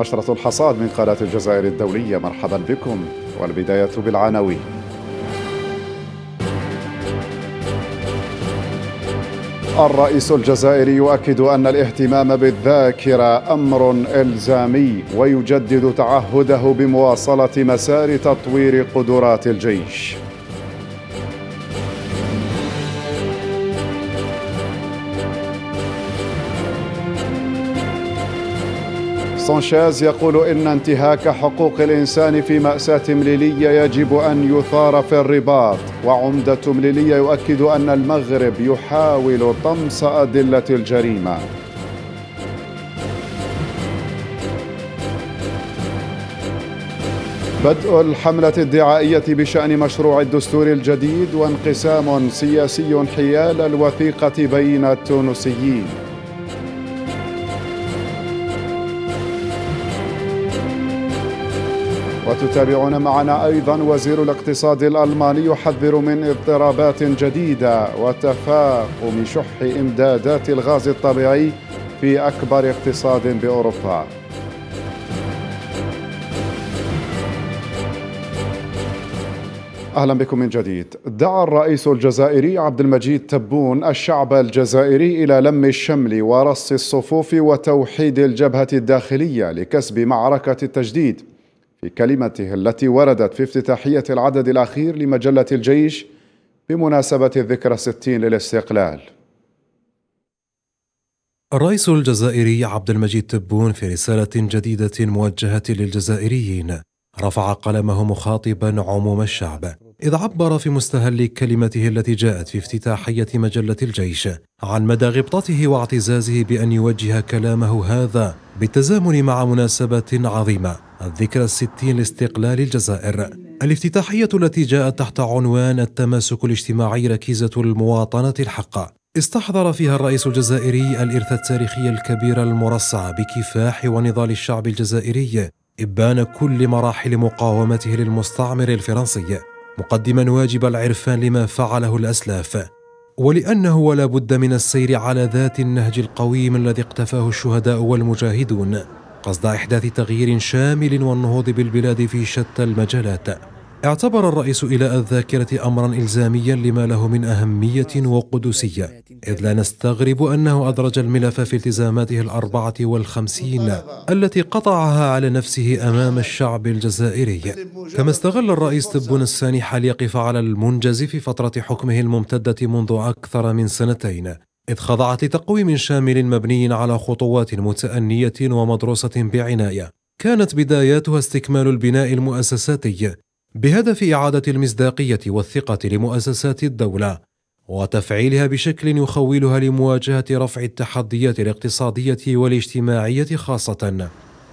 نشرة الحصاد من قناة الجزائر الدولية مرحبا بكم والبداية بالعناوين الرئيس الجزائري يؤكد أن الاهتمام بالذاكرة أمر إلزامي ويجدد تعهده بمواصلة مسار تطوير قدرات الجيش سانشيز يقول إن انتهاك حقوق الإنسان في مأساة مليلية يجب أن يثار في الرباط وعمدة مليلية يؤكد أن المغرب يحاول طمس أدلة الجريمة بدء الحملة الدعائية بشأن مشروع الدستور الجديد وانقسام سياسي حيال الوثيقة بين التونسيين وتتابعون معنا أيضا وزير الاقتصاد الألماني يحذر من اضطرابات جديدة وتفاقم شح إمدادات الغاز الطبيعي في أكبر اقتصاد بأوروبا اهلا بكم من جديد. دعا الرئيس الجزائري عبد المجيد تبون الشعب الجزائري الى لم الشمل ورص الصفوف وتوحيد الجبهه الداخليه لكسب معركه التجديد في كلمته التي وردت في افتتاحية العدد الأخير لمجلة الجيش بمناسبة الذكرى الستين للاستقلال الرئيس الجزائري عبد المجيد تبون في رسالة جديدة موجهة للجزائريين رفع قلمه مخاطبا عموم الشعب إذ عبر في مستهل كلمته التي جاءت في افتتاحية مجلة الجيش عن مدى غبطته واعتزازه بأن يوجه كلامه هذا بالتزامن مع مناسبة عظيمة الذكرى الستين لاستقلال الجزائر الافتتاحية التي جاءت تحت عنوان التماسك الاجتماعي ركيزة المواطنة الحقة استحضر فيها الرئيس الجزائري الإرث التاريخي الكبير المرصع بكفاح ونضال الشعب الجزائري إبان كل مراحل مقاومته للمستعمر الفرنسي مقدما واجب العرفان لما فعله الاسلاف ولانه ولا بد من السير على ذات النهج القويم الذي اقتفاه الشهداء والمجاهدون قصد احداث تغيير شامل والنهوض بالبلاد في شتى المجالات اعتبر الرئيس إلى الذاكرة أمرا إلزاميا لما له من أهمية وقدسية إذ لا نستغرب أنه أدرج الملف في التزاماته الأربعة والخمسين التي قطعها على نفسه أمام الشعب الجزائري كما استغل الرئيس تبون السانح ليقف على المنجز في فترة حكمه الممتدة منذ أكثر من سنتين إذ خضعت لتقويم شامل مبني على خطوات متأنية ومدروسة بعناية كانت بداياتها استكمال البناء المؤسساتي بهدف إعادة المصداقية والثقة لمؤسسات الدولة وتفعيلها بشكل يخولها لمواجهة رفع التحديات الاقتصادية والاجتماعية خاصة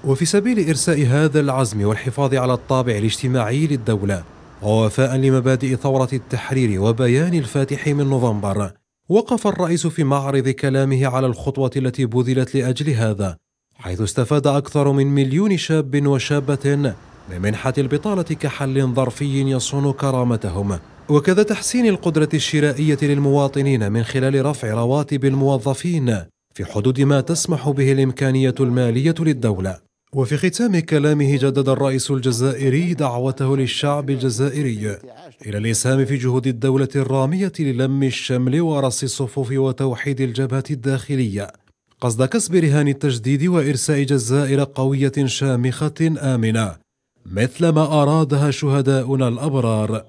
وفي سبيل إرساء هذا العزم والحفاظ على الطابع الاجتماعي للدولة ووفاء لمبادئ ثورة التحرير وبيان الفاتح من نوفمبر وقف الرئيس في معرض كلامه على الخطوة التي بذلت لأجل هذا حيث استفاد أكثر من مليون شاب وشابة بمنحة البطالة كحل ظرفي يصون كرامتهم وكذا تحسين القدرة الشرائية للمواطنين من خلال رفع رواتب الموظفين في حدود ما تسمح به الإمكانية المالية للدولة وفي ختام كلامه جدد الرئيس الجزائري دعوته للشعب الجزائري إلى الإسهام في جهود الدولة الرامية للم الشمل ورص الصفوف وتوحيد الجبهة الداخلية قصد كسب رهان التجديد وإرساء جزائر قوية شامخة آمنة مثل ما أرادها شهداؤنا الأبرار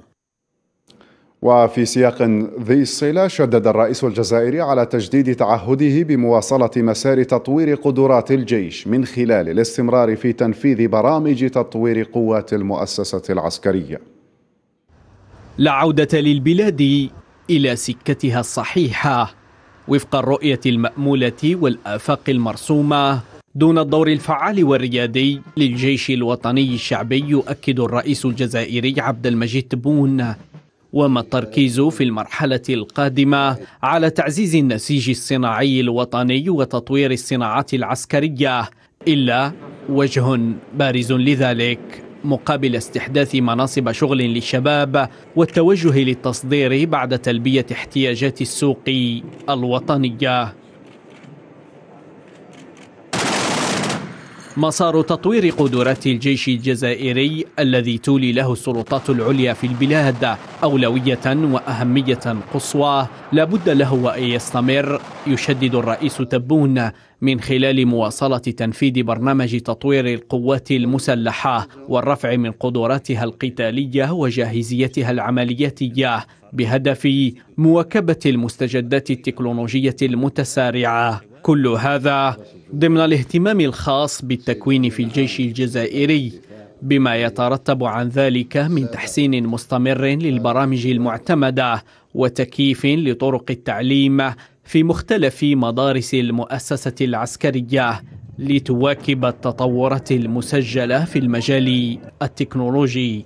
وفي سياق ذي الصلة شدد الرئيس الجزائري على تجديد تعهده بمواصلة مسار تطوير قدرات الجيش من خلال الاستمرار في تنفيذ برامج تطوير قوات المؤسسة العسكرية لا عودة للبلاد إلى سكتها الصحيحة وفق الرؤية المأمولة والآفاق المرسومة دون الدور الفعال والريادي للجيش الوطني الشعبي يؤكد الرئيس الجزائري عبد المجيد تبون وما التركيز في المرحلة القادمة على تعزيز النسيج الصناعي الوطني وتطوير الصناعات العسكرية إلا وجه بارز لذلك مقابل استحداث مناصب شغل للشباب والتوجه للتصدير بعد تلبية احتياجات السوق الوطنية مسار تطوير قدرات الجيش الجزائري الذي تولي له السلطات العليا في البلاد أولوية وأهمية قصوى لابد له وأن يستمر يشدد الرئيس تبون من خلال مواصلة تنفيذ برنامج تطوير القوات المسلحة والرفع من قدراتها القتالية وجاهزيتها العملياتية بهدف مواكبة المستجدات التكنولوجية المتسارعة كل هذا ضمن الاهتمام الخاص بالتكوين في الجيش الجزائري بما يترتب عن ذلك من تحسين مستمر للبرامج المعتمده وتكييف لطرق التعليم في مختلف مدارس المؤسسه العسكريه لتواكب التطورات المسجله في المجال التكنولوجي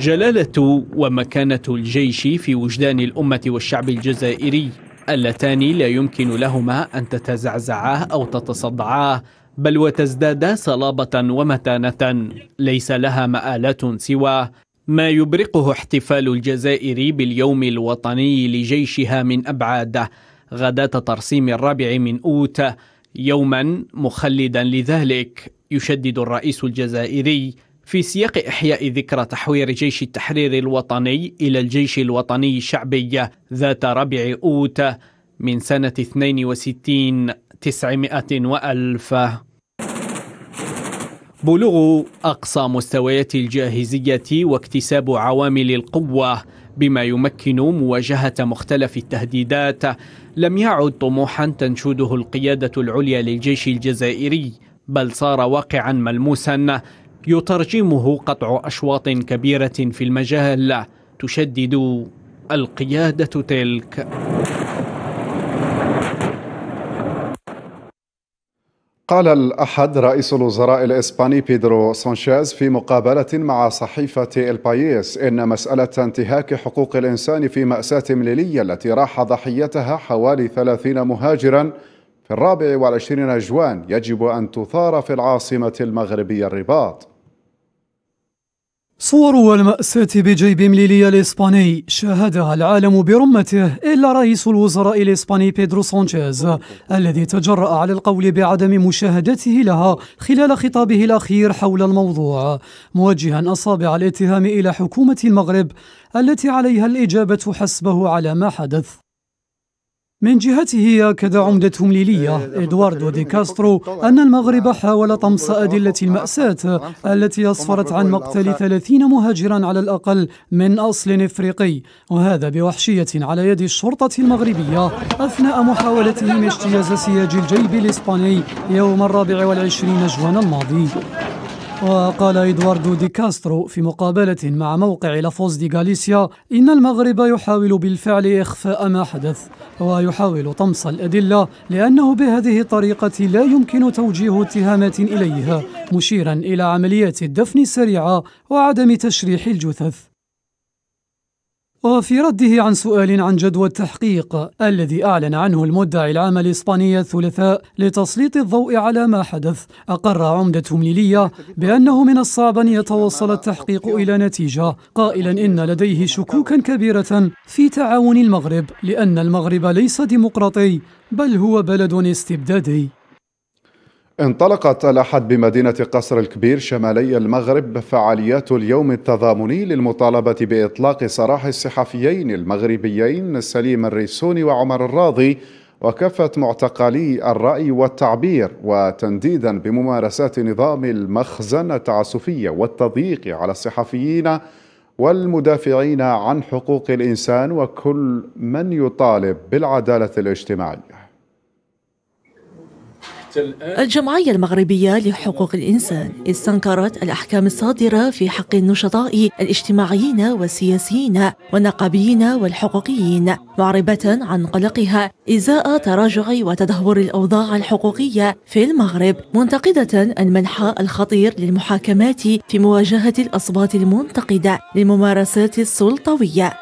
جلاله ومكانه الجيش في وجدان الامه والشعب الجزائري اللتان لا يمكن لهما أن تتزعزعا أو تتصدعا بل وتزدادا صلابة ومتانة ليس لها مآلات سوى ما يبرقه احتفال الجزائر باليوم الوطني لجيشها من أبعاده غداة ترسيم الرابع من أوت يوما مخلدا لذلك يشدد الرئيس الجزائري في سياق إحياء ذكرى تحوير جيش التحرير الوطني إلى الجيش الوطني الشعبي ذات ربع أوت من سنة 62 900 وألف بلوغ أقصى مستويات الجاهزية واكتساب عوامل القوة بما يمكن مواجهة مختلف التهديدات لم يعد طموحا تنشده القيادة العليا للجيش الجزائري بل صار واقعا ملموسا يترجمه قطع أشواط كبيرة في المجال تشدد القيادة تلك قال الأحد رئيس الوزراء الإسباني بيدرو سانشيز في مقابلة مع صحيفة البايس إن مسألة انتهاك حقوق الإنسان في مأساة مليلية التي راح ضحيتها حوالي 30 مهاجراً في الرابع والعشرين جوان يجب أن تثار في العاصمة المغربية الرباط صور والمأساة بجيب مليلي الإسباني شاهدها العالم برمته إلا رئيس الوزراء الإسباني بيدرو سانشيز الذي تجرأ على القول بعدم مشاهدته لها خلال خطابه الأخير حول الموضوع موجها أصابع الاتهام إلى حكومة المغرب التي عليها الإجابة حسبه على ما حدث من جهته أكد عمدة تمليلية إدواردو إيه، دي كاسترو أن المغرب حاول طمس أدلة المأساة التي أسفرت عن مقتل ثلاثين مهاجرا على الأقل من أصل إفريقي وهذا بوحشية على يد الشرطة المغربية أثناء محاولتهم اجتياز سياج الجيب الإسباني يوم الرابع والعشرين جوان الماضي وقال إدواردو دي كاسترو في مقابلة مع موقع لافوز دي غاليسيا إن المغرب يحاول بالفعل إخفاء ما حدث ويحاول طمس الأدلة لأنه بهذه الطريقة لا يمكن توجيه اتهامات إليها مشيرا إلى عمليات الدفن السريعة وعدم تشريح الجثث وفي رده عن سؤال عن جدوى التحقيق الذي أعلن عنه المدعي العام الإسباني الثلاثاء لتسليط الضوء على ما حدث أقر عمدة مليلية بأنه من الصعب أن يتوصل التحقيق إلى نتيجة قائلا إن لديه شكوكا كبيرة في تعاون المغرب لأن المغرب ليس ديمقراطي بل هو بلد استبدادي انطلقت الأحد بمدينة قصر الكبير شمالي المغرب فعاليات اليوم التضامني للمطالبة بإطلاق سراح الصحفيين المغربيين سليم الريسوني وعمر الراضي وكافة معتقلي الرأي والتعبير وتنديدا بممارسات نظام المخزن التعسفية والتضييق على الصحفيين والمدافعين عن حقوق الإنسان وكل من يطالب بالعدالة الاجتماعية الجمعية المغربية لحقوق الإنسان استنكرت الأحكام الصادرة في حق النشطاء الاجتماعيين والسياسيين والنقابيين والحقوقيين معربة عن قلقها إزاء تراجع وتدهور الأوضاع الحقوقية في المغرب منتقدة المنحى الخطير للمحاكمات في مواجهة الأصوات المنتقدة للممارسات السلطوية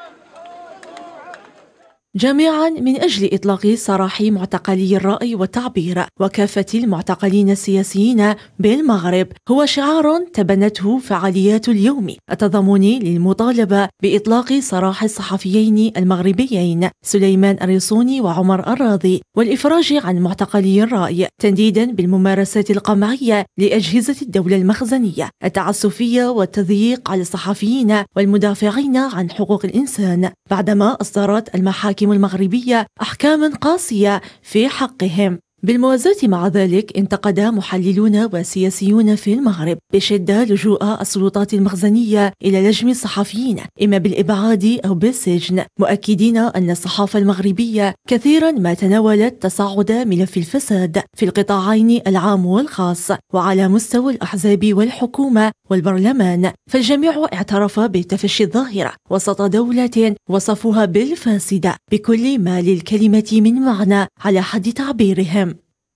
جميعا من أجل إطلاق سراح معتقلي الرأي والتعبير وكافة المعتقلين السياسيين بالمغرب هو شعار تبنته فعاليات اليوم التضامن للمطالبة بإطلاق سراح الصحفيين المغربيين سليمان الريصوني وعمر الراضي والإفراج عن معتقلي الرأي تنديدا بالممارسات القمعية لأجهزة الدولة المخزنية التعسفية والتضييق على الصحفيين والمدافعين عن حقوق الإنسان بعدما أصدرت المحاكم المغربية أحكاما قاسية في حقهم بالموازاة مع ذلك انتقد محللون وسياسيون في المغرب بشدة لجوء السلطات المخزنية إلى لجم الصحفيين إما بالإبعاد أو بالسجن مؤكدين أن الصحافة المغربية كثيرا ما تناولت تصاعد ملف الفساد في القطاعين العام والخاص وعلى مستوى الأحزاب والحكومة والبرلمان فالجميع اعترف بتفشي الظاهرة وسط دولة وصفوها بالفاسدة بكل ما للكلمة من معنى على حد تعبيرهم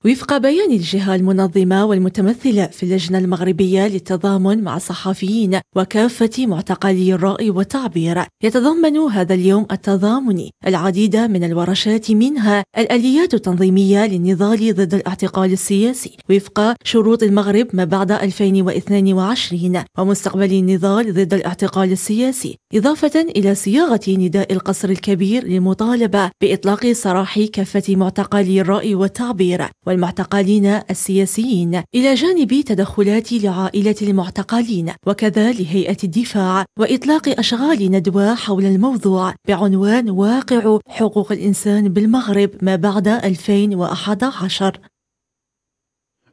وفق بيان الجهة المنظمة والمتمثلة في اللجنة المغربية للتضامن مع الصحفيين وكافة معتقلي الرأي والتعبير يتضمن هذا اليوم التضامن العديد من الورشات منها الآليات التنظيمية للنضال ضد الاعتقال السياسي وفق شروط المغرب ما بعد 2022 ومستقبل النضال ضد الاعتقال السياسي إضافة إلى صياغة نداء القصر الكبير للمطالبة بإطلاق سراح كافة معتقلي الرأي والتعبير والمعتقلين السياسيين إلى جانب تدخلات لعائلة المعتقلين وكذا لهيئة الدفاع وإطلاق أشغال ندوة حول الموضوع بعنوان واقع حقوق الإنسان بالمغرب ما بعد 2011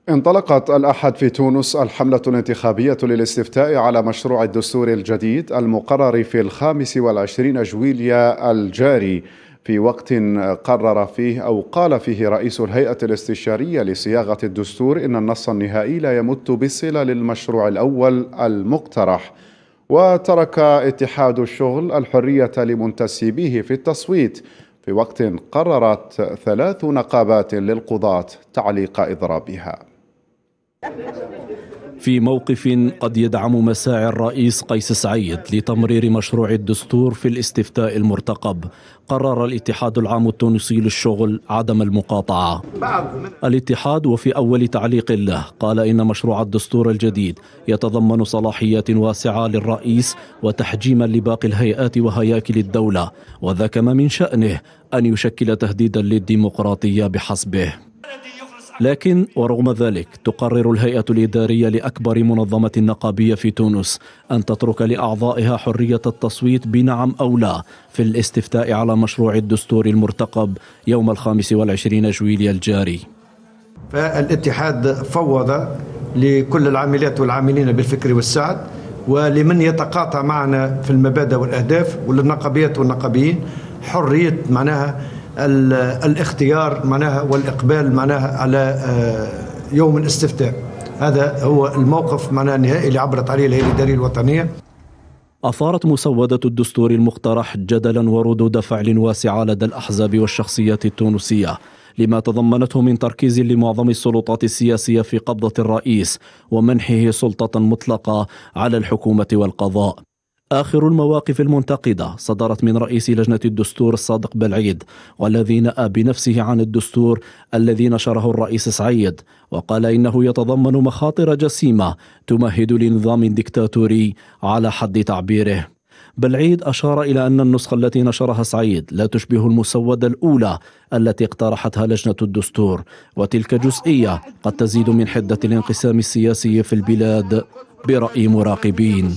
انطلقت الأحد في تونس الحملة الانتخابية للاستفتاء على مشروع الدستور الجديد المقرر في الخامس والعشرين جويليا الجاري في وقت قرر فيه أو قال فيه رئيس الهيئة الاستشارية لصياغة الدستور إن النص النهائي لا يمت بصلة للمشروع الأول المقترح وترك اتحاد الشغل الحرية لمنتسبيه في التصويت في وقت قررت ثلاث نقابات للقضاة تعليق إضرابها في موقف قد يدعم مساعي الرئيس قيس سعيد لتمرير مشروع الدستور في الاستفتاء المرتقب قرر الاتحاد العام التونسي للشغل عدم المقاطعة الاتحاد وفي أول تعليق له قال إن مشروع الدستور الجديد يتضمن صلاحيات واسعة للرئيس وتحجيما لباقي الهيئات وهياكل الدولة وذا كما من شأنه أن يشكل تهديدا للديمقراطية بحسبه لكن ورغم ذلك تقرر الهيئة الإدارية لأكبر منظمة نقابية في تونس أن تترك لأعضائها حرية التصويت بنعم أو لا في الاستفتاء على مشروع الدستور المرتقب يوم الخامس والعشرين جويليا الجاري فالاتحاد فوض لكل العاملات والعاملين بالفكر والسعد ولمن يتقاطع معنا في المبادئ والأهداف وللنقابيات والنقابيين حرية معناها الاختيار معناها والاقبال معناها على آه، يوم الاستفتاء هذا هو الموقف معناها النهائي اللي عبرت عليه الهيئه الاداريه الوطنيه أثارت مسودة الدستور المقترح جدلا وردود فعل واسعة لدى الأحزاب والشخصيات التونسية لما تضمنته من تركيز لمعظم السلطات السياسية في قبضة الرئيس ومنحه سلطة مطلقة على الحكومة والقضاء آخر المواقف المنتقدة صدرت من رئيس لجنة الدستور الصادق بلعيد والذي نأى آه بنفسه عن الدستور الذي نشره الرئيس سعيد وقال إنه يتضمن مخاطر جسيمة تمهد لنظام ديكتاتوري على حد تعبيره بلعيد أشار إلى أن النسخة التي نشرها سعيد لا تشبه المسودة الأولى التي اقترحتها لجنة الدستور وتلك جزئية قد تزيد من حدة الانقسام السياسي في البلاد برأي مراقبين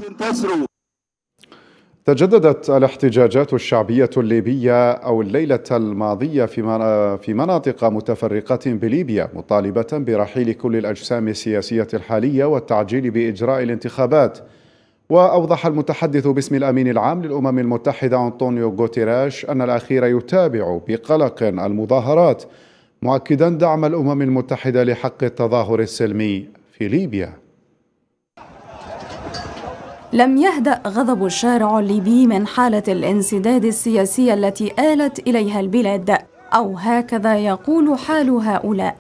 تجددت الاحتجاجات الشعبية الليبية أو الليلة الماضية في مناطق متفرقة بليبيا مطالبة برحيل كل الأجسام السياسية الحالية والتعجيل بإجراء الانتخابات وأوضح المتحدث باسم الأمين العام للأمم المتحدة أنطونيو غوتيراش أن الأخير يتابع بقلق المظاهرات مؤكدا دعم الأمم المتحدة لحق التظاهر السلمي في ليبيا لم يهدأ غضب الشارع الليبي من حالة الانسداد السياسي التي آلت إليها البلاد أو هكذا يقول حال هؤلاء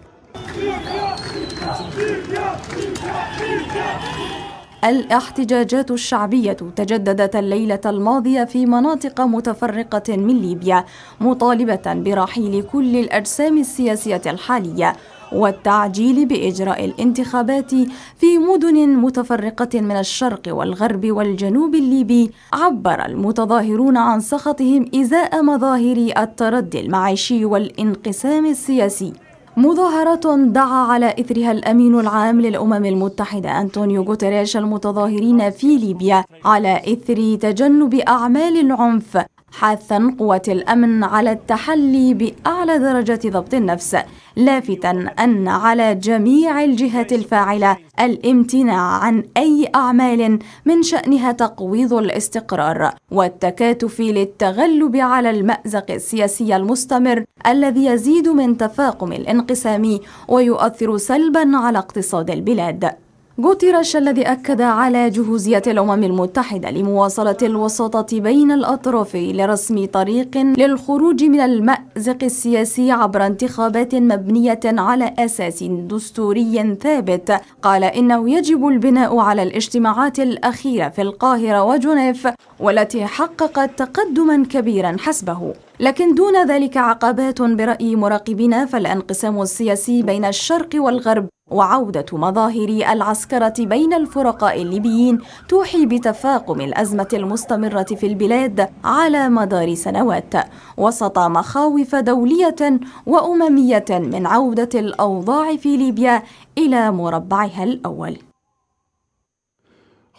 الاحتجاجات الشعبية تجددت الليلة الماضية في مناطق متفرقة من ليبيا مطالبة برحيل كل الأجسام السياسية الحالية والتعجيل باجراء الانتخابات في مدن متفرقه من الشرق والغرب والجنوب الليبي عبر المتظاهرون عن سخطهم ازاء مظاهر التردي المعيشي والانقسام السياسي مظاهرات دعا على إثرها الأمين العام للأمم المتحدة أنطونيو غوتيريش المتظاهرين في ليبيا على إثر تجنب أعمال العنف حاثا قوة الأمن على التحلي بأعلى درجة ضبط النفس لافتا أن على جميع الجهات الفاعلة الامتناع عن أي أعمال من شأنها تقويض الاستقرار والتكاتف للتغلب على المأزق السياسي المستمر الذي يزيد من تفاقم الانقسام ويؤثر سلبا على اقتصاد البلاد غوتيريش الذي أكد على جهوزية الأمم المتحدة لمواصلة الوساطة بين الأطراف لرسم طريق للخروج من المأزق السياسي عبر انتخابات مبنية على أساس دستوري ثابت قال إنه يجب البناء على الاجتماعات الأخيرة في القاهرة وجنيف والتي حققت تقدما كبيرا حسبه لكن دون ذلك عقبات برأي مراقبنا فالانقسام السياسي بين الشرق والغرب وعودة مظاهر العسكرة بين الفرقاء الليبيين توحي بتفاقم الأزمة المستمرة في البلاد على مدار سنوات وسط مخاوف دولية وأممية من عودة الأوضاع في ليبيا إلى مربعها الأول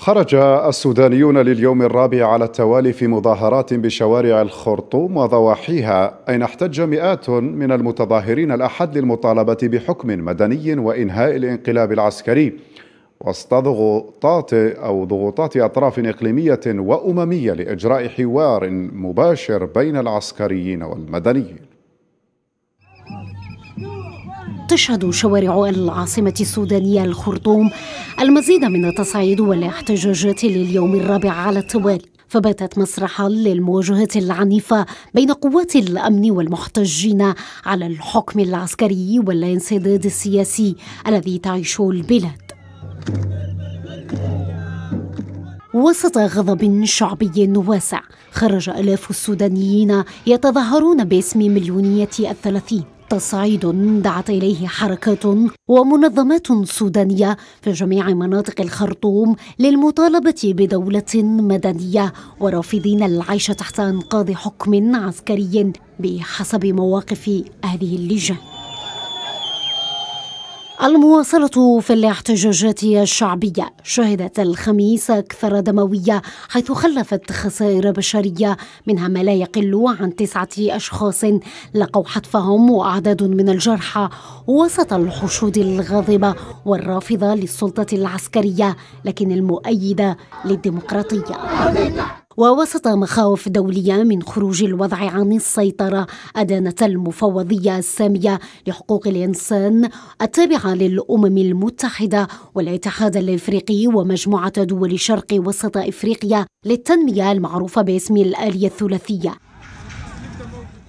خرج السودانيون لليوم الرابع على التوالي في مظاهرات بشوارع الخرطوم وضواحيها أين احتج مئات من المتظاهرين الأحد للمطالبة بحكم مدني وإنهاء الانقلاب العسكري وسط ضغوطات أو ضغوطات أطراف إقليمية وأممية لإجراء حوار مباشر بين العسكريين والمدنيين تشهد شوارع العاصمة السودانية الخرطوم المزيد من التصعيد والاحتجاجات لليوم الرابع على التوالي فباتت مسرحا للمواجهة العنيفة بين قوات الأمن والمحتجين على الحكم العسكري والانسداد السياسي الذي تعيشه البلاد وسط غضب شعبي واسع خرج آلاف السودانيين يتظاهرون باسم مليونية الثلاثين تصعيد دعت إليه حركات ومنظمات سودانية في جميع مناطق الخرطوم للمطالبة بدولة مدنية ورافضين العيش تحت أنقاض حكم عسكري بحسب مواقف هذه اللجان المواصلة في الاحتجاجات الشعبية شهدت الخميس أكثر دموية حيث خلفت خسائر بشرية منها ما لا يقل عن تسعة أشخاص لقوا حتفهم وأعداد من الجرحى وسط الحشود الغاضبة والرافضة للسلطة العسكرية لكن المؤيدة للديمقراطية ووسط مخاوف دولية من خروج الوضع عن السيطرة أدانت المفوضية السامية لحقوق الإنسان التابعة للأمم المتحدة والاتحاد الإفريقي ومجموعة دول شرق وسط إفريقيا للتنمية المعروفة باسم الآلية الثلاثية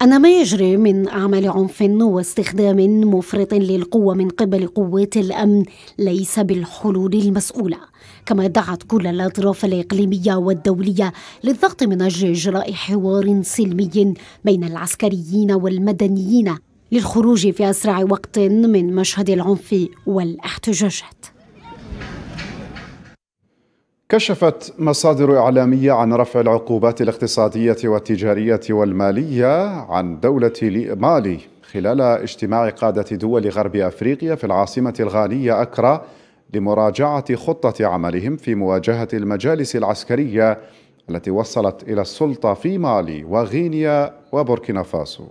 أن ما يجري من أعمال عنف واستخدام مفرط للقوة من قبل قوات الأمن ليس بالحلول المسؤولة كما دعت كل الأطراف الإقليمية والدولية للضغط من أجل إجراء حوار سلمي بين العسكريين والمدنيين للخروج في أسرع وقت من مشهد العنف والاحتجاجات كشفت مصادر إعلامية عن رفع العقوبات الاقتصادية والتجارية والمالية عن دولة مالي خلال اجتماع قادة دول غرب أفريقيا في العاصمة الغانية أكرا لمراجعة خطة عملهم في مواجهة المجالس العسكرية التي وصلت إلى السلطة في مالي وغينيا وبوركينا فاسو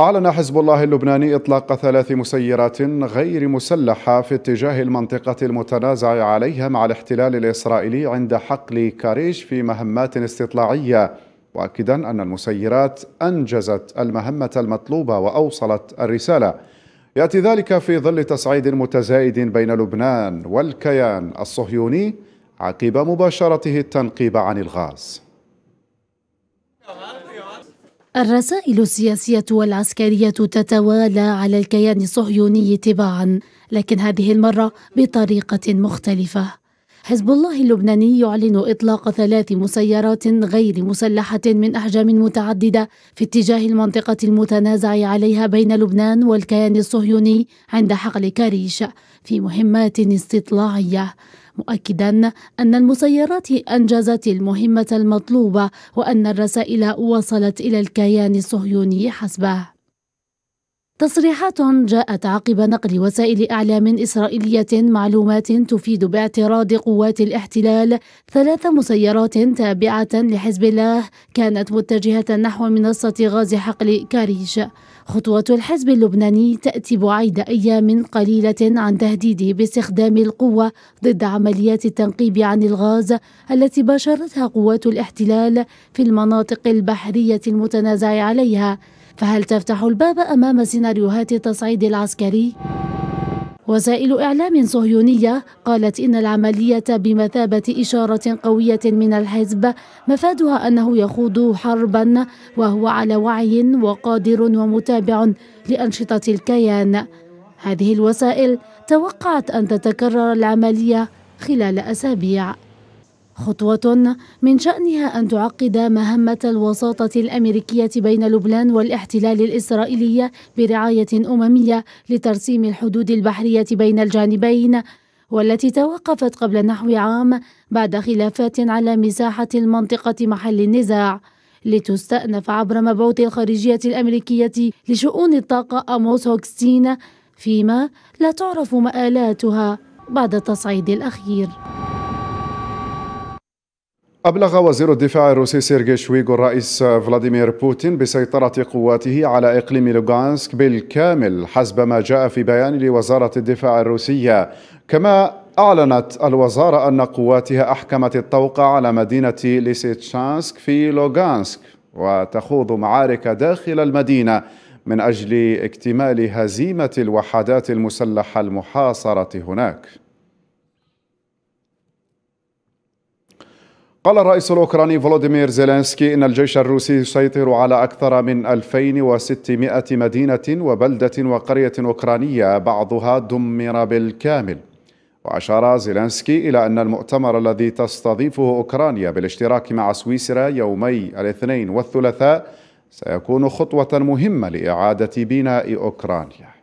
أعلن حزب الله اللبناني إطلاق ثلاث مسيرات غير مسلحة في اتجاه المنطقة المتنازع عليها مع الاحتلال الإسرائيلي عند حقل كاريش في مهمات استطلاعية مؤكدا أن المسيرات أنجزت المهمة المطلوبة وأوصلت الرسالة يأتي ذلك في ظل تصعيد متزايد بين لبنان والكيان الصهيوني عقب مباشرته التنقيب عن الغاز الرسائل السياسية والعسكرية تتوالى على الكيان الصهيوني تباعا، لكن هذه المرة بطريقة مختلفة. حزب الله اللبناني يعلن إطلاق ثلاث مسيرات غير مسلحة من أحجام متعددة في اتجاه المنطقة المتنازع عليها بين لبنان والكيان الصهيوني عند حقل كريش في مهمات استطلاعية. مؤكدا أن المسيرات أنجزت المهمة المطلوبة وأن الرسائل وصلت إلى الكيان الصهيوني حسبه تصريحات جاءت عقب نقل وسائل اعلام اسرائيليه معلومات تفيد باعتراض قوات الاحتلال ثلاث مسيرات تابعه لحزب الله كانت متجهه نحو منصه غاز حقل كاريش خطوة الحزب اللبناني تأتي بعيد أيام قليلة عن تهديده باستخدام القوة ضد عمليات التنقيب عن الغاز التي باشرتها قوات الاحتلال في المناطق البحرية المتنازع عليها فهل تفتح الباب أمام سيناريوهات التصعيد العسكري؟ وسائل إعلام صهيونية قالت إن العملية بمثابة إشارة قوية من الحزب مفادها أنه يخوض حربا وهو على وعي وقادر ومتابع لأنشطة الكيان هذه الوسائل توقعت أن تتكرر العملية خلال أسابيع خطوة من شأنها أن تعقد مهمة الوساطة الأمريكية بين لبنان والاحتلال الإسرائيلي برعاية أممية لترسيم الحدود البحرية بين الجانبين والتي توقفت قبل نحو عام بعد خلافات على مساحة المنطقة محل النزاع لتستأنف عبر مبعوث الخارجية الأمريكية لشؤون الطاقة أموس هوكستين فيما لا تعرف مآلاتها بعد التصعيد الأخير أبلغ وزير الدفاع الروسي سيرجي شويغو الرئيس فلاديمير بوتين بسيطرة قواته على إقليم لوغانسك بالكامل حسب ما جاء في بيان لوزارة الدفاع الروسية كما أعلنت الوزارة أن قواتها أحكمت الطوق على مدينة ليسيتشانسك في لوغانسك وتخوض معارك داخل المدينة من أجل اكتمال هزيمة الوحدات المسلحة المحاصرة هناك قال الرئيس الأوكراني فولوديمير زيلينسكي إن الجيش الروسي يسيطر على أكثر من 2600 مدينة وبلدة وقرية أوكرانية بعضها دمر بالكامل وأشار زيلينسكي إلى أن المؤتمر الذي تستضيفه أوكرانيا بالاشتراك مع سويسرا يومي الاثنين والثلاثاء سيكون خطوة مهمة لإعادة بناء أوكرانيا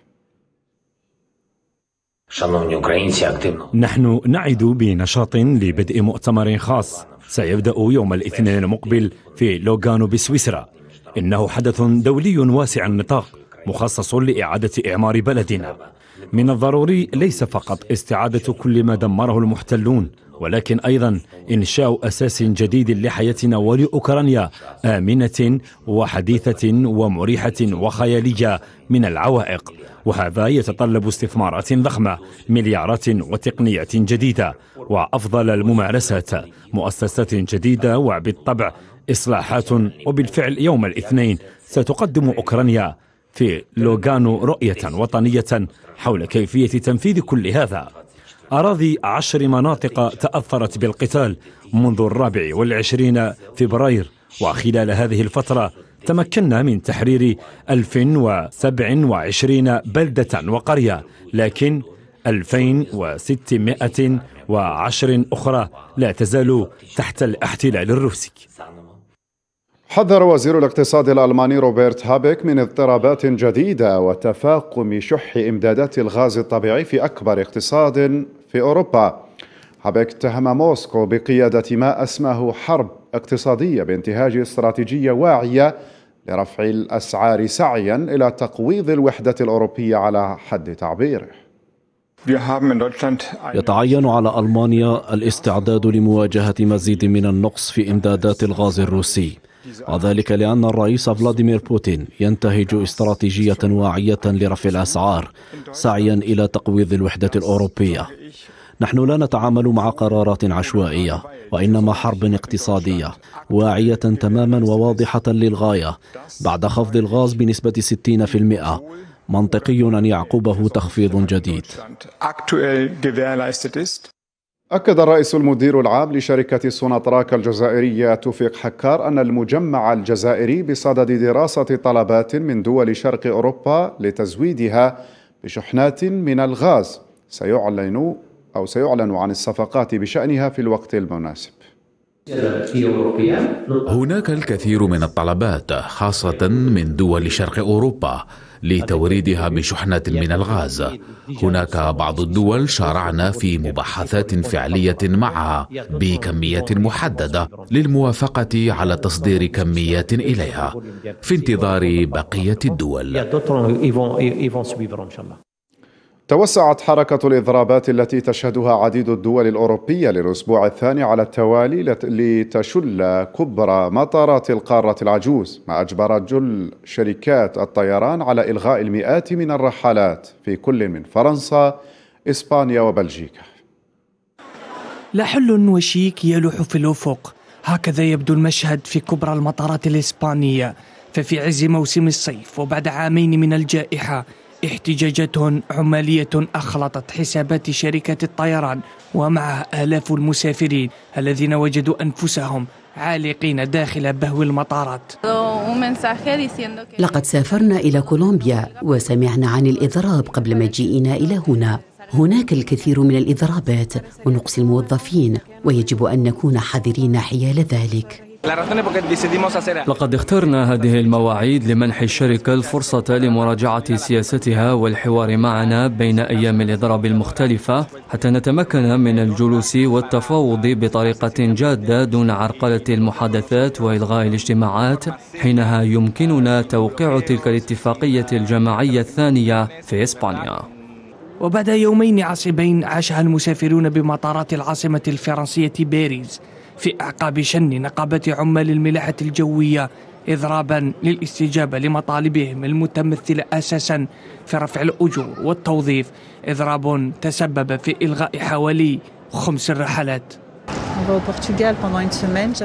نحن نعد بنشاط لبدء مؤتمر خاص سيبدأ يوم الاثنين المقبل في لوغانو بسويسرا إنه حدث دولي واسع النطاق مخصص لإعادة إعمار بلدنا من الضروري ليس فقط استعادة كل ما دمره المحتلون ولكن أيضا إنشاء أساس جديد لحياتنا ولأوكرانيا آمنة وحديثة ومريحة وخيالية من العوائق وهذا يتطلب استثمارات ضخمة مليارات وتقنية جديدة وأفضل الممارسات مؤسسات جديدة وبالطبع إصلاحات وبالفعل يوم الاثنين ستقدم أوكرانيا في لوغانو رؤية وطنية حول كيفية تنفيذ كل هذا أراضي عشر مناطق تأثرت بالقتال منذ الرابع والعشرين فبراير وخلال هذه الفترة تمكنا من تحرير 1027 بلدة وقرية لكن 2610 أخرى لا تزال تحت الاحتلال الروسي حذر وزير الاقتصاد الألماني روبرت هابيك من اضطرابات جديدة وتفاقم شح إمدادات الغاز الطبيعي في أكبر اقتصاد في أوروبا هابيك اتهم موسكو بقيادة ما أسماه حرب اقتصادية بانتهاج استراتيجية واعية لرفع الأسعار سعيا إلى تقويض الوحدة الأوروبية على حد تعبيره يتعين على ألمانيا الاستعداد لمواجهة مزيد من النقص في إمدادات الغاز الروسي وذلك لأن الرئيس فلاديمير بوتين ينتهج استراتيجية واعية لرفع الأسعار سعيا إلى تقويض الوحدة الأوروبية نحن لا نتعامل مع قرارات عشوائية وإنما حرب اقتصادية واعية تماما وواضحة للغاية بعد خفض الغاز بنسبة 60% منطقي أن يعقبه تخفيض جديد أكد الرئيس المدير العام لشركة سوناطراك الجزائرية توفيق حكار أن المجمع الجزائري بصدد دراسة طلبات من دول شرق أوروبا لتزويدها بشحنات من الغاز سيعلن أو سيعلن عن الصفقات بشأنها في الوقت المناسب هناك الكثير من الطلبات خاصة من دول شرق أوروبا لتوريدها بشحنة من الغاز هناك بعض الدول شارعنا في مباحثات فعلية معها بكمية محددة للموافقة على تصدير كميات إليها في انتظار بقية الدول توسعت حركة الإضرابات التي تشهدها عديد الدول الأوروبية للأسبوع الثاني على التوالي لتشل كبرى مطارات القارة العجوز ما أجبر جل شركات الطيران على إلغاء المئات من الرحلات في كل من فرنسا إسبانيا وبلجيكا لحل وشيك يلوح في الأفق هكذا يبدو المشهد في كبرى المطارات الإسبانية ففي عز موسم الصيف وبعد عامين من الجائحة احتجاجات عمالية أخلطت حسابات شركة الطيران ومعها آلاف المسافرين الذين وجدوا أنفسهم عالقين داخل بهو المطارات لقد سافرنا إلى كولومبيا وسمعنا عن الإضراب قبل مجيئنا إلى هنا هناك الكثير من الإضرابات ونقص الموظفين ويجب أن نكون حذرين حيال ذلك لقد اخترنا هذه المواعيد لمنح الشركة الفرصة لمراجعة سياستها والحوار معنا بين أيام الإضراب المختلفة حتى نتمكن من الجلوس والتفاوض بطريقة جادة دون عرقلة المحادثات وإلغاء الاجتماعات حينها يمكننا توقيع تلك الاتفاقية الجماعية الثانية في إسبانيا وبعد يومين عصبين عاشها المسافرون بمطارات العاصمة الفرنسية باريس في أعقاب شن نقابة عمال الملاحة الجوية إضرابا للاستجابة لمطالبهم المتمثلة أساسا في رفع الأجور والتوظيف إضراب تسبب في إلغاء حوالي خمس الرحلات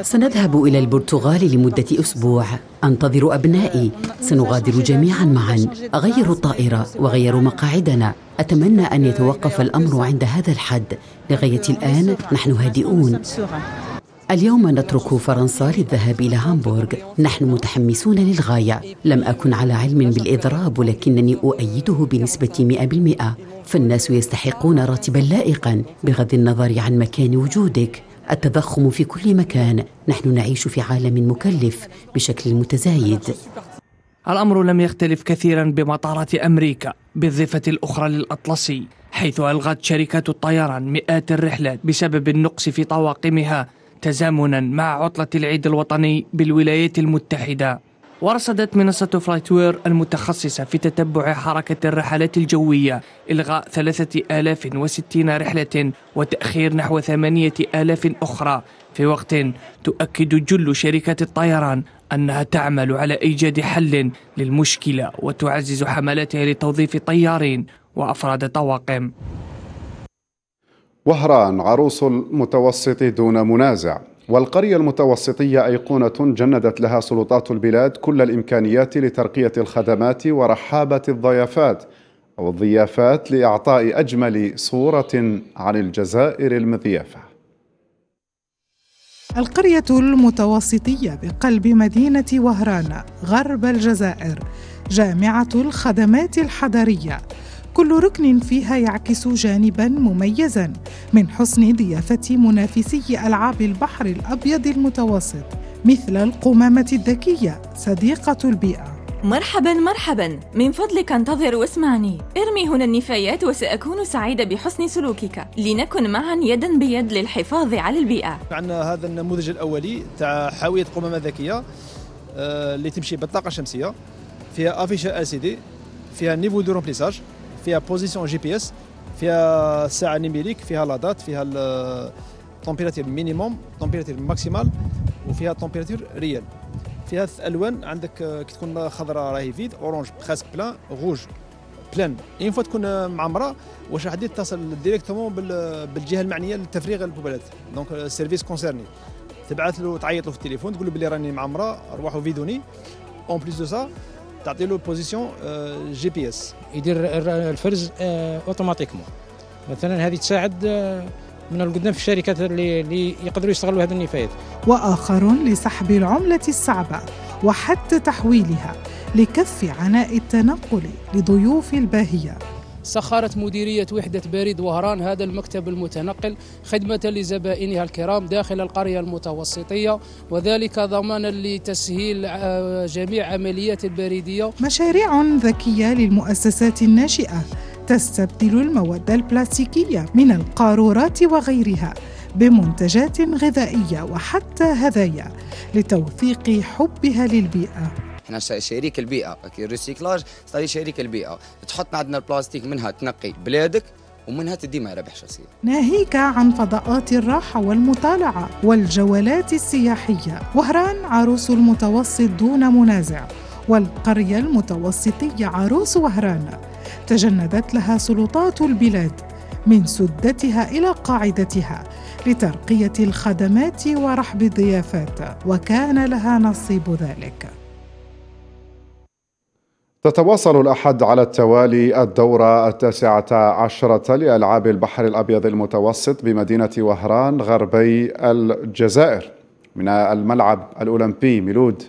سنذهب إلى البرتغال لمدة أسبوع أنتظر أبنائي سنغادر جميعا معا أغير الطائرة وغير مقاعدنا أتمنى أن يتوقف الأمر عند هذا الحد لغاية الآن نحن هادئون اليوم نترك فرنسا للذهاب إلى هامبورغ نحن متحمسون للغاية لم أكن على علم بالإضراب ولكنني أؤيده بنسبة 100% فالناس يستحقون راتبا لائقا بغض النظر عن مكان وجودك التضخم في كل مكان نحن نعيش في عالم مكلف بشكل متزايد الأمر لم يختلف كثيرا بمطارات أمريكا بالضفة الأخرى للأطلسي حيث ألغت شركات الطيران مئات الرحلات بسبب النقص في طواقمها تزامنا مع عطلة العيد الوطني بالولايات المتحدة ورصدت منصة فلايتوير المتخصصة في تتبع حركة الرحلات الجوية إلغاء 3060 رحلة وتأخير نحو 8000 أخرى في وقت تؤكد جل شركات الطيران أنها تعمل على إيجاد حل للمشكلة وتعزز حملاتها لتوظيف طيارين وأفراد طواقم وهران عروس المتوسط دون منازع والقرية المتوسطية أيقونة جندت لها سلطات البلاد كل الإمكانيات لترقية الخدمات ورحابة الضيافات أو الضيافات لإعطاء أجمل صورة عن الجزائر المضيافة القرية المتوسطية بقلب مدينة وهران غرب الجزائر جامعة الخدمات الحضرية كل ركن فيها يعكس جانبا مميزا من حسن ضيافه منافسي العاب البحر الابيض المتوسط مثل القمامه الذكيه صديقه البيئه مرحبا مرحبا من فضلك انتظر واسمعني ارمي هنا النفايات وسأكون سعيدة بحسن سلوكك لنكن معا يدا بيد للحفاظ على البيئة عندنا هذا النموذج الأولي تاع حاوية قمامة ذكية آه، اللي تمشي بالطاقة الشمسية فيها أفيشة أسيدي فيها نيفو دو رومبليساج فيها بوزيسيون جي بي اس فيها ساعه نيميريك فيها لادات فيها التمبيراتير مينيموم التمبيراتير ماكسيمال وفيها التمبيراتير ريال فيها ثلاث الوان عندك آه، كي تكون خضراء راهي فيد اورانج بريسك بلان غوج بلان اين فوا تكون آه، معمره واش راح تتصل ديريكتومون بالجهه المعنيه لتفريغ البوبالات دونك سيرفيس كونسيرني تبعث له تعيط له في التليفون تقول له بلي راني معمره روحوا فيدوني اون بليس دو سا تعطي له بوزيسيون جي بي اس يدير الفرز اوتوماتيكمون آه، مثلا هذه تساعد آه، من القدام في الشركات اللي, اللي يقدروا يستغلوا هذه النفايات واخر لسحب العمله الصعبه وحتى تحويلها لكف عناء التنقل لضيوف الباهيه سخرت مديرية وحدة بريد وهران هذا المكتب المتنقل خدمة لزبائنها الكرام داخل القرية المتوسطية وذلك ضمانا لتسهيل آه، جميع عمليات البريدية مشاريع ذكية للمؤسسات الناشئة تستبدل المواد البلاستيكية من القارورات وغيرها بمنتجات غذائية وحتى هدايا لتوثيق حبها للبيئة احنا شريك البيئه ريسيكلاج صار شريك البيئه تحط عندنا البلاستيك منها تنقي بلادك ومنها تدي ما ربح شخصي ناهيك عن فضاءات الراحة والمطالعة والجولات السياحية وهران عروس المتوسط دون منازع والقرية المتوسطية عروس وهران تجندت لها سلطات البلاد من سدتها إلى قاعدتها لترقية الخدمات ورحب الضيافات وكان لها نصيب ذلك تتواصل الأحد على التوالي الدورة التاسعة عشرة لألعاب البحر الأبيض المتوسط بمدينة وهران غربي الجزائر من الملعب الأولمبي ميلود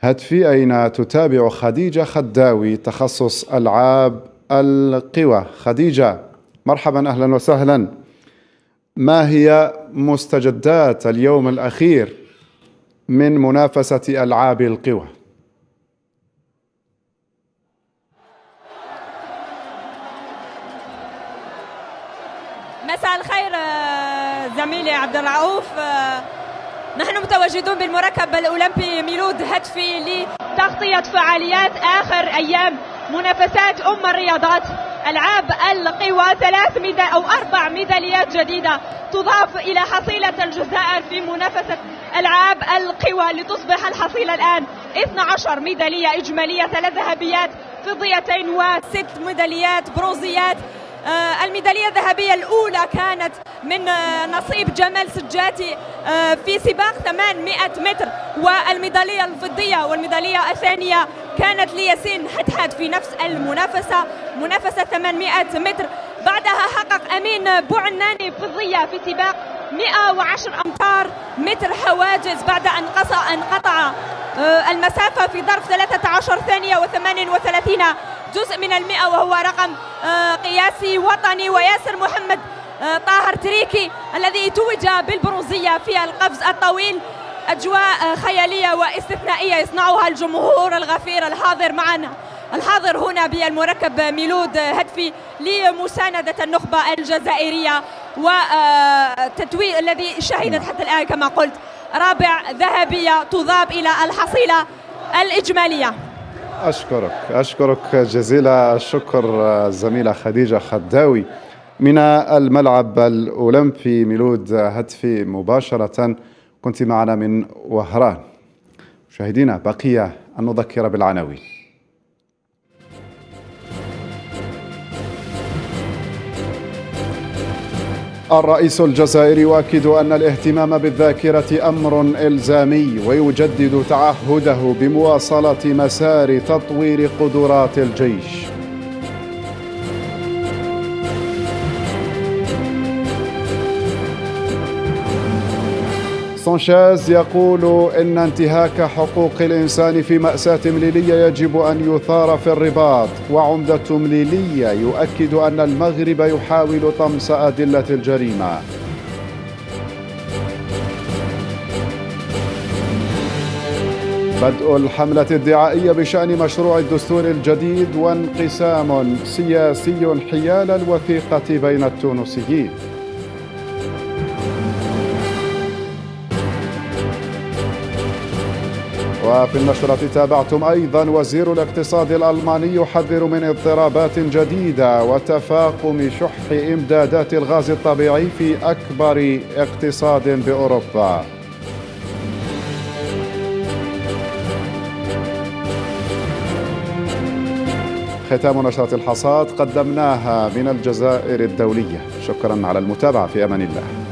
هدفي أين تتابع خديجة خداوي تخصص ألعاب القوى خديجة مرحبا أهلا وسهلا ما هي مستجدات اليوم الأخير من منافسة ألعاب القوى؟ زميلي عبد الرؤوف آه، نحن متواجدون بالمركب الأولمبي ميلود هتفي لتغطية فعاليات آخر أيام منافسات أم الرياضات ألعاب القوى ثلاث ميدا أو أربع ميداليات جديدة تضاف إلى حصيلة الجزائر في منافسة ألعاب القوى لتصبح الحصيلة الآن 12 ميدالية إجمالية ثلاث ذهبيات فضيتين وست ميداليات برونزيات آه، الميدالية الذهبية الأولى كانت من آه، نصيب جمال سجاتي آه، في سباق 800 متر والميدالية الفضية والميدالية الثانية كانت لياسين حدحد في نفس المنافسة منافسة 800 متر بعدها حقق أمين بوعناني فضية في سباق 110 أمتار متر حواجز بعد أن قطع المسافة في ظرف 13 ثانية و38 جزء من المئة وهو رقم آه، قياسي وطني وياسر محمد آه، طاهر تريكي الذي توج بالبرونزية في القفز الطويل أجواء آه، خيالية واستثنائية يصنعها الجمهور الغفير الحاضر معنا الحاضر هنا بالمركب ميلود هدفي لمساندة النخبة الجزائرية وتتويج الذي شهدت حتى الآن كما قلت رابع ذهبية تضاب إلى الحصيلة الإجمالية أشكرك أشكرك جزيل الشكر الزميلة خديجة خداوي من الملعب الأولمبي ميلود هتفي مباشرة كنت معنا من وهران مشاهدينا بقي أن نذكر بالعناوين الرئيس الجزائري يؤكد أن الاهتمام بالذاكرة أمر إلزامي ويجدد تعهده بمواصلة مسار تطوير قدرات الجيش سانشيز يقول إن انتهاك حقوق الإنسان في مأساة مليلية يجب أن يثار في الرباط وعمدة مليلية يؤكد أن المغرب يحاول طمس أدلة الجريمة بدء الحملة الدعائية بشأن مشروع الدستور الجديد وانقسام سياسي حيال الوثيقة بين التونسيين وفي النشرة تابعتم أيضا وزير الاقتصاد الألماني يحذر من اضطرابات جديدة وتفاقم شح إمدادات الغاز الطبيعي في أكبر اقتصاد بأوروبا ختام نشرة الحصاد قدمناها من الجزائر الدولية شكرا على المتابعة في أمان الله